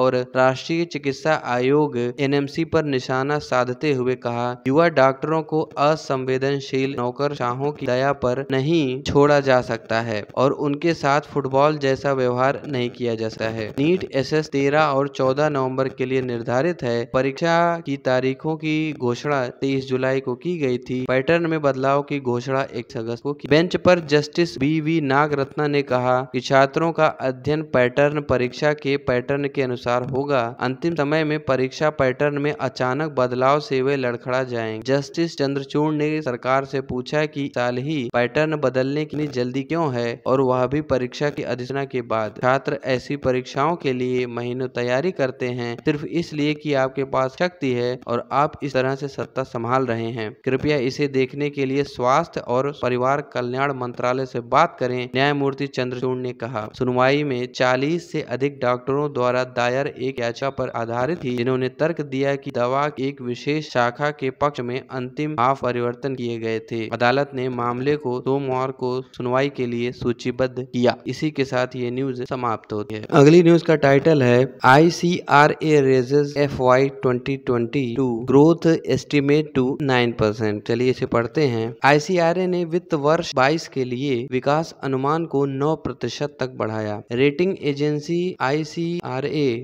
और राष्ट्रीय चिकित्सा आयोग एन पर निशाना साधते हुए कहा युवा डॉक्टरों को असंवेदनशील शाहों की दया पर नहीं छोड़ा जा सकता है और उनके साथ फुटबॉल जैसा व्यवहार नहीं किया जाता है नीट एस एस तेरह और चौदह नवंबर के लिए निर्धारित है परीक्षा की तारीखों की घोषणा तेईस जुलाई को की गई थी पैटर्न में बदलाव की घोषणा एक अगस्त को की बेंच पर जस्टिस बी वी नागरत्ना ने कहा कि छात्रों का अध्ययन पैटर्न परीक्षा के पैटर्न के अनुसार होगा अंतिम समय में परीक्षा पैटर्न में अचानक बदलाव से वे लड़खड़ा जाएंगे जस्टिस चंद्रचूड़ ने सरकार से पूछा कि साल ही पैटर्न बदलने की जल्दी क्यों है और वह भी परीक्षा की अधिसूचना के बाद छात्र ऐसी परीक्षाओं के लिए महीनों तैयारी करते हैं सिर्फ इसलिए कि आपके पास शक्ति है और आप इस तरह से सत्ता संभाल रहे हैं कृपया इसे देखने के लिए स्वास्थ्य और परिवार कल्याण मंत्रालय से बात करें न्यायमूर्ति चंद्रचूड़ ने कहा सुनवाई जुलाई में 40 से अधिक डॉक्टरों द्वारा दायर एक याचा पर आधारित थी जिन्होंने तर्क दिया कि दवा एक विशेष शाखा के पक्ष में अंतिम हाफ परिवर्तन किए गए थे अदालत ने मामले को सोमवार को सुनवाई के लिए सूचीबद्ध किया इसी के साथ ये न्यूज समाप्त होती है अगली न्यूज का टाइटल है I C R A raises F Y twenty twenty two growth estimate to nine percent चलिए इसे पढ़ते हैं आई सी आर ए ने वित्त वर्ष बाईस के लिए विकास अनुमान को नौ प्रतिशत तक बढ़ाया रेटिंग एजेंसी आई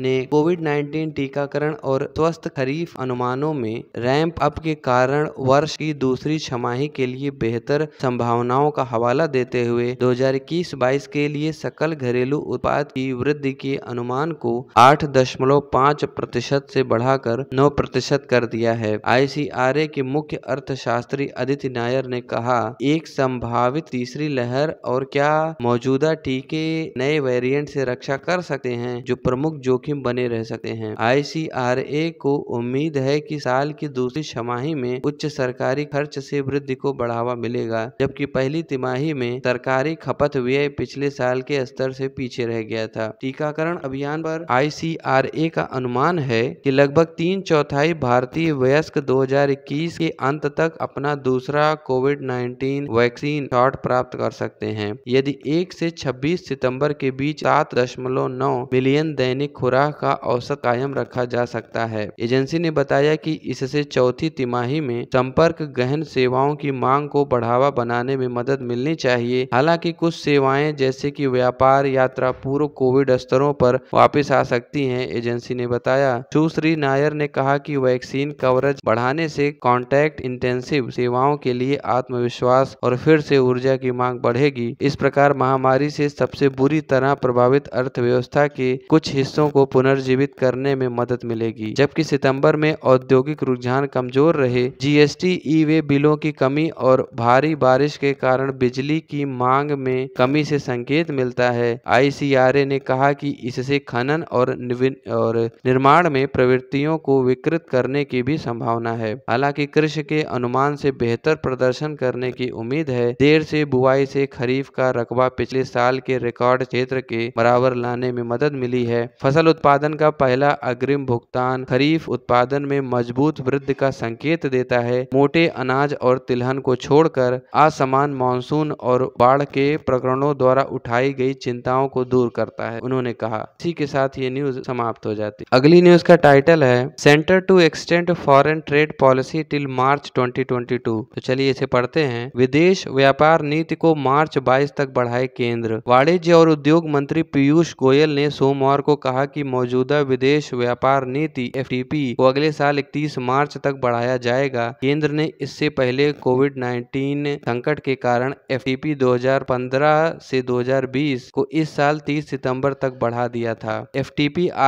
ने कोविड 19 टीकाकरण और स्वस्थ खरीफ अनुमानों में रैंप अप के कारण वर्ष की दूसरी छमाही के लिए बेहतर संभावनाओं का हवाला देते हुए 2021-22 के लिए सकल घरेलू उत्पाद की वृद्धि के अनुमान को 8.5 प्रतिशत से बढ़ाकर 9 प्रतिशत कर दिया है आई के मुख्य अर्थशास्त्री आदित्य नायर ने कहा एक संभावित तीसरी लहर और क्या मौजूदा टीके नए वेरिएंट से रक्षा कर सकते हैं जो प्रमुख जोखिम बने रह सकते हैं आई को उम्मीद है कि साल की दूसरी छमाही में उच्च सरकारी खर्च से वृद्धि को बढ़ावा मिलेगा जबकि पहली तिमाही में सरकारी खपत व्यय पिछले साल के स्तर से पीछे रह गया था टीकाकरण अभियान पर आई का अनुमान है कि लगभग तीन चौथाई भारतीय वयस्क 2021 के अंत तक अपना दूसरा कोविड 19 वैक्सीन शॉट प्राप्त कर सकते हैं यदि एक से 26 सितंबर के बीच सात दशमलव नौ मिलियन दैनिक खुराक का औसत कायम रखा जा सकता है एजेंसी ने बताया कि इससे चौथी तिमाही में संपर्क गहन सेवाओं की मांग को बढ़ावा बनाने में मदद मिलनी चाहिए हालांकि कुछ सेवाएं जैसे कि व्यापार यात्रा पूर्व कोविड स्तरों पर वापस आ सकती हैं एजेंसी ने बताया सुश्री नायर ने कहा कि वैक्सीन कवरेज बढ़ाने से कॉन्टैक्ट इंटेंसिव सेवाओं के लिए आत्मविश्वास और फिर से ऊर्जा की मांग बढ़ेगी इस प्रकार महामारी से सबसे बुरी तरह यहाँ प्रभावित अर्थव्यवस्था के कुछ हिस्सों को पुनर्जीवित करने में मदद मिलेगी जबकि सितंबर में औद्योगिक रुझान कमजोर रहे जीएसटी ई वे बिलों की कमी और भारी बारिश के कारण बिजली की मांग में कमी से संकेत मिलता है आई ने कहा कि इससे खनन और और निर्माण में प्रवृत्तियों को विकृत करने की भी संभावना है हालांकि कृषि के अनुमान से बेहतर प्रदर्शन करने की उम्मीद है देर से बुआई से खरीफ का रकबा पिछले साल के रिकॉर्ड क्षेत्र के बराबर लाने में मदद मिली है फसल उत्पादन का पहला अग्रिम भुगतान खरीफ उत्पादन में मजबूत वृद्धि का संकेत देता है मोटे अनाज और तिलहन को छोड़कर असमान मानसून और बाढ़ के प्रकरणों द्वारा उठाई गई चिंताओं को दूर करता है उन्होंने कहा इसी के साथ ये न्यूज समाप्त हो जाती अगली न्यूज का टाइटल है centre to extend foreign trade policy till March two तो चलिए इसे पढ़ते हैं विदेश व्यापार नीति को मार्च बाईस तक बढ़ाए केंद्र वाणिज्य और उद्योग मंत्री पीयूष गोयल ने सोमवार को कहा कि मौजूदा विदेश व्यापार नीति एफ को अगले साल इकतीस मार्च तक बढ़ाया जाएगा केंद्र ने इससे पहले कोविड 19 संकट के कारण एफ 2015 से 2020 को इस साल 30 सितंबर तक बढ़ा दिया था एफ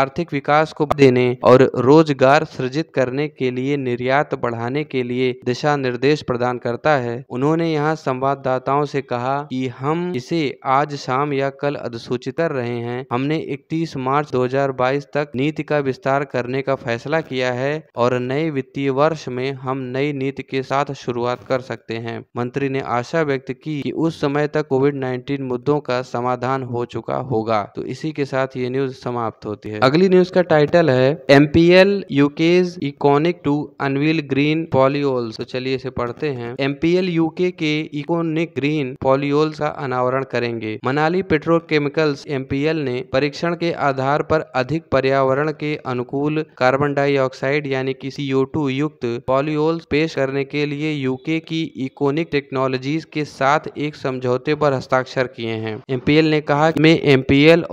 आर्थिक विकास को देने और रोजगार सृजित करने के लिए निर्यात बढ़ाने के लिए दिशा निर्देश प्रदान करता है उन्होंने यहाँ संवाददाताओं से कहा कि हम इसे आज शाम या कल सूचितर रहे हैं हमने 31 मार्च 2022 तक नीति का विस्तार करने का फैसला किया है और नए वित्तीय वर्ष में हम नई नीति के साथ शुरुआत कर सकते हैं मंत्री ने आशा व्यक्त की कि उस समय तक कोविड 19 मुद्दों का समाधान हो चुका होगा तो इसी के साथ ये न्यूज समाप्त होती है अगली न्यूज का टाइटल है M P L UK's iconic to unveil green polyols तो चलिए इसे पढ़ते हैं एम पी एल यूके के इकोनिक ग्रीन पॉलियोल का अनावरण करेंगे मनाली पेट्रोकेमिकल केमिकल्स एमपीएल ने परीक्षण के आधार पर अधिक पर्यावरण के अनुकूल कार्बन डाइऑक्साइड यानी कि सीओ युक्त पॉलियोल पेश करने के लिए यूके की इकोनिक टेक्नोलॉजीज के साथ एक समझौते पर हस्ताक्षर किए हैं एम ने कहा मैं एम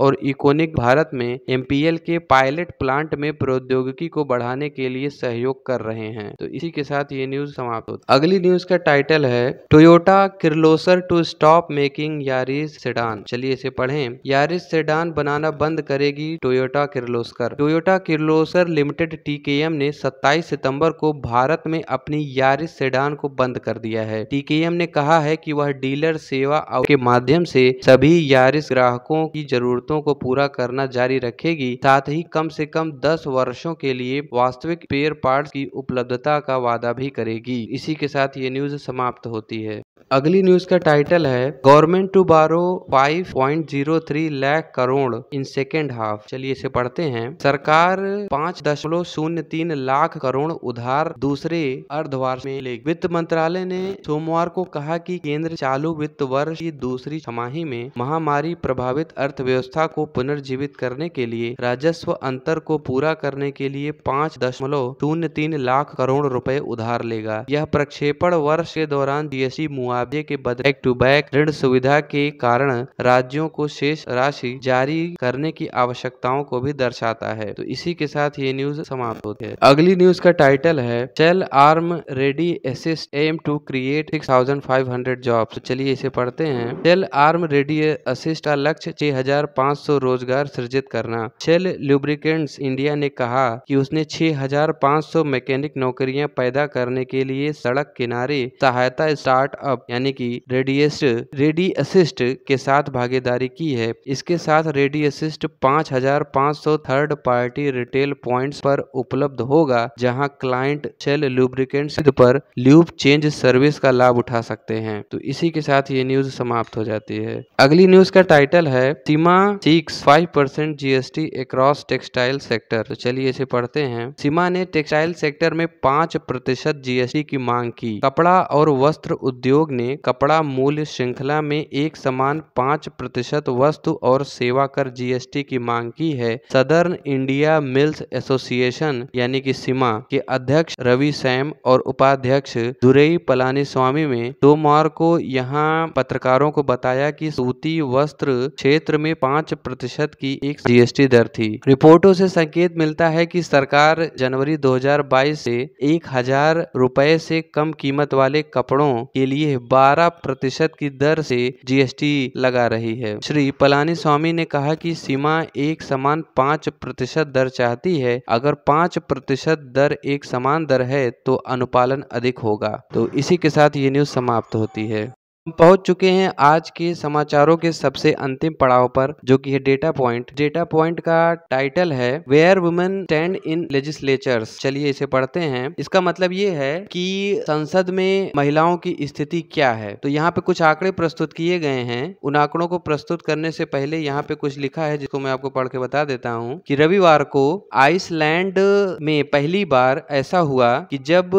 और इकोनिक भारत में एम के पायलट प्लांट में प्रौद्योगिकी को बढ़ाने के लिए सहयोग कर रहे हैं तो इसी के साथ ये न्यूज समाप्त होती अगली न्यूज का टाइटल है Toyota Kirloskar to stop making Yaris sedan चलिए इसे पढ़ें यारिस सेडान बनाना बंद करेगी Toyota Kirloskar Toyota Kirloskar limited TKM ने 27 सितंबर को भारत में अपनी यारिस सेडान को बंद कर दिया है टीकेएम ने कहा है कि वह डीलर सेवा के माध्यम से सभी यारिस ग्राहकों की जरूरतों को पूरा करना जारी रखेगी साथ ही कम से कम 10 वर्षों के लिए वास्तविक पेयर पार्ट्स की उपलब्धता का वादा भी करेगी इसी के साथ ये न्यूज समाप्त होती है अगली न्यूज का टाइटल है government to borrow 5.03 lakh crore in second half चलिए इसे पढ़ते हैं सरकार पाँच दशमलव शून्य तीन लाख करोड़ उधार दूसरे अर्धवार्ष में ले वित्त मंत्रालय ने सोमवार को कहा कि केंद्र चालू वित्त वर्ष की दूसरी छमाही में महामारी प्रभावित अर्थव्यवस्था को पुनर्जीवित करने के लिए राजस्व अंतर को पूरा करने के लिए पाँच दशमलव शून्य तीन लाख करोड़ रुपए उधार लेगा यह प्रक्षेपण वर्ष के दौरान जीएसटी मुआ मुआवजे के बैक टू बैक ऋण सुविधा के कारण राज्यों को शेष राशि जारी करने की आवश्यकताओं को भी दर्शाता है तो इसी के साथ ये न्यूज समाप्त होती है अगली न्यूज का टाइटल है Shell arm ready assist aim to create six thousand five hundred job तो चलिए इसे पढ़ते हैं सेल आर्म रेडी असिस्ट का लक्ष्य छह हजार पाँच सौ रोजगार सृजित करना सेल लुब्रिकेंट्स इंडिया ने कहा कि उसने छह हजार पाँच सौ मैकेनिक नौकरियां पैदा करने के लिए सड़क किनारे सहायता स्टार्टअप यानी कि रेडियस रेडी असिस्ट के साथ भागीदारी की है इसके साथ रेडी असिस्ट पाँच हजार पाँच सौ थर्ड पार्टी रिटेल पॉइंट्स पर उपलब्ध होगा जहां क्लाइंट सेल लुब्रिकेंट पर ल्यूब चेंज सर्विस का लाभ उठा सकते हैं तो इसी के साथ ये न्यूज समाप्त हो जाती है अगली न्यूज का टाइटल है सीमा six five percent GST across textile sector तो चलिए इसे पढ़ते हैं सीमा ने टेक्सटाइल सेक्टर में पांच प्रतिशत जीएसटी की मांग की कपड़ा और वस्त्र उद्योग ने कपड़ा मूल्य श्रृंखला में एक समान पाँच प्रतिशत वस्तु और सेवा कर जीएसटी की मांग की है सदर्न इंडिया मिल्स एसोसिएशन यानी कि सीमा के अध्यक्ष रवि सैम और उपाध्यक्ष दुरई पलानी स्वामी में तोमार को यहाँ पत्रकारों को बताया कि सूती वस्त्र क्षेत्र में पाँच प्रतिशत की एक जीएसटी दर थी रिपोर्टों से संकेत मिलता है कि सरकार जनवरी 2022 से एक हजार रुपए से कम कीमत वाले कपड़ों के लिए 12 प्रतिशत की दर से जीएसटी लगा रही है श्री पलानी स्वामी ने कहा कि सीमा एक समान पाँच प्रतिशत दर चाहती है अगर पाँच प्रतिशत दर एक समान दर है तो अनुपालन अधिक होगा तो इसी के साथ ये न्यूज समाप्त होती है हम पहुंच चुके हैं आज के समाचारों के सबसे अंतिम पड़ाव पर जो कि है डेटा पॉइंट डेटा पॉइंट का टाइटल है where women stand in legislatures चलिए इसे पढ़ते हैं इसका मतलब ये है कि संसद में महिलाओं की स्थिति क्या है तो यहाँ पे कुछ आंकड़े प्रस्तुत किए गए हैं उन आंकड़ों को प्रस्तुत करने से पहले यहाँ पे कुछ लिखा है जिसको मैं आपको पढ़ के बता देता हूँ की रविवार को आइसलैंड में पहली बार ऐसा हुआ की जब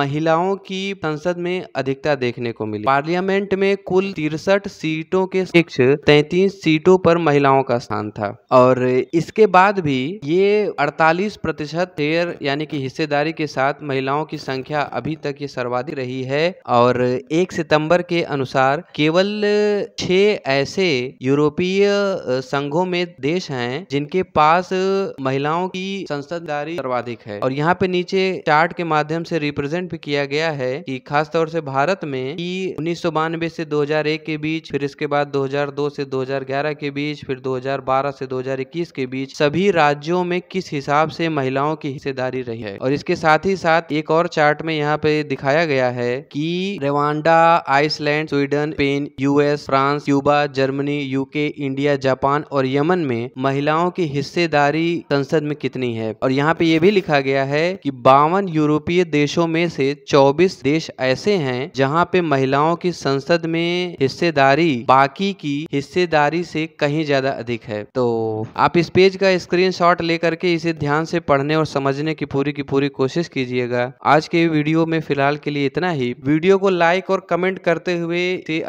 महिलाओं की संसद में अधिकता देखने को मिली पार्लियामेंट पार्लियामेंट में कुल तिरसठ सीटों के शिक्ष तैतीस सीटों पर महिलाओं का स्थान था और इसके बाद भी ये 48 प्रतिशत शेयर यानी कि हिस्सेदारी के साथ महिलाओं की संख्या अभी तक ये सर्वाधिक रही है और एक सितंबर के अनुसार केवल छह ऐसे यूरोपीय संघों में देश हैं जिनके पास महिलाओं की संसदारी सर्वाधिक है और यहाँ पे नीचे चार्ट के माध्यम से रिप्रेजेंट भी किया गया है कि खासतौर से भारत में उन्नीस सौ इक्यानवे से 2001 के बीच फिर इसके बाद 2002 से 2011 के बीच फिर 2012 से 2021 के बीच सभी राज्यों में किस हिसाब से महिलाओं की हिस्सेदारी रही है और इसके साथ ही साथ एक और चार्ट में यहाँ पे दिखाया गया है कि Rwanda Iceland Sweden Spain US France Cuba Germany UK India Japan और यमन में महिलाओं की हिस्सेदारी संसद में कितनी है और यहाँ पे ये भी लिखा गया है कि बावन यूरोपीय देशों में से 24 देश ऐसे हैं जहाँ पे महिलाओं की संसद संसद में हिस्सेदारी बाकी की हिस्सेदारी से कहीं ज्यादा अधिक है तो आप इस पेज का स्क्रीनशॉट लेकर के इसे ध्यान से पढ़ने और समझने की पूरी की पूरी कोशिश कीजिएगा आज के वीडियो में फिलहाल के लिए इतना ही वीडियो को लाइक और कमेंट करते हुए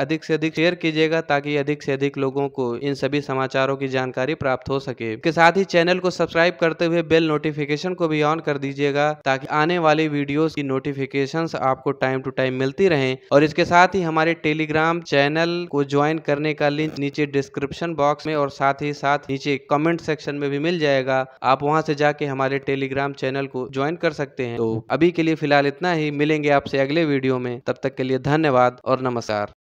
अधिक से अधिक शेयर कीजिएगा ताकि अधिक से अधिक लोगों को इन सभी समाचारों की जानकारी प्राप्त हो सके के साथ ही चैनल को सब्सक्राइब करते हुए बेल नोटिफिकेशन को भी ऑन कर दीजिएगा ताकि आने वाली वीडियोस की नोटिफिकेशंस आपको टाइम टू टाइम मिलती रहें और इसके साथ ही हमारे टेलीग्राम चैनल को ज्वाइन करने का लिंक नीचे डिस्क्रिप्शन बॉक्स में और साथ ही साथ नीचे कमेंट सेक्शन में भी मिल जाएगा आप वहां से जाके हमारे टेलीग्राम चैनल को ज्वाइन कर सकते हैं तो अभी के लिए फिलहाल इतना ही मिलेंगे आपसे अगले वीडियो में तब तक के लिए धन्यवाद और नमस्कार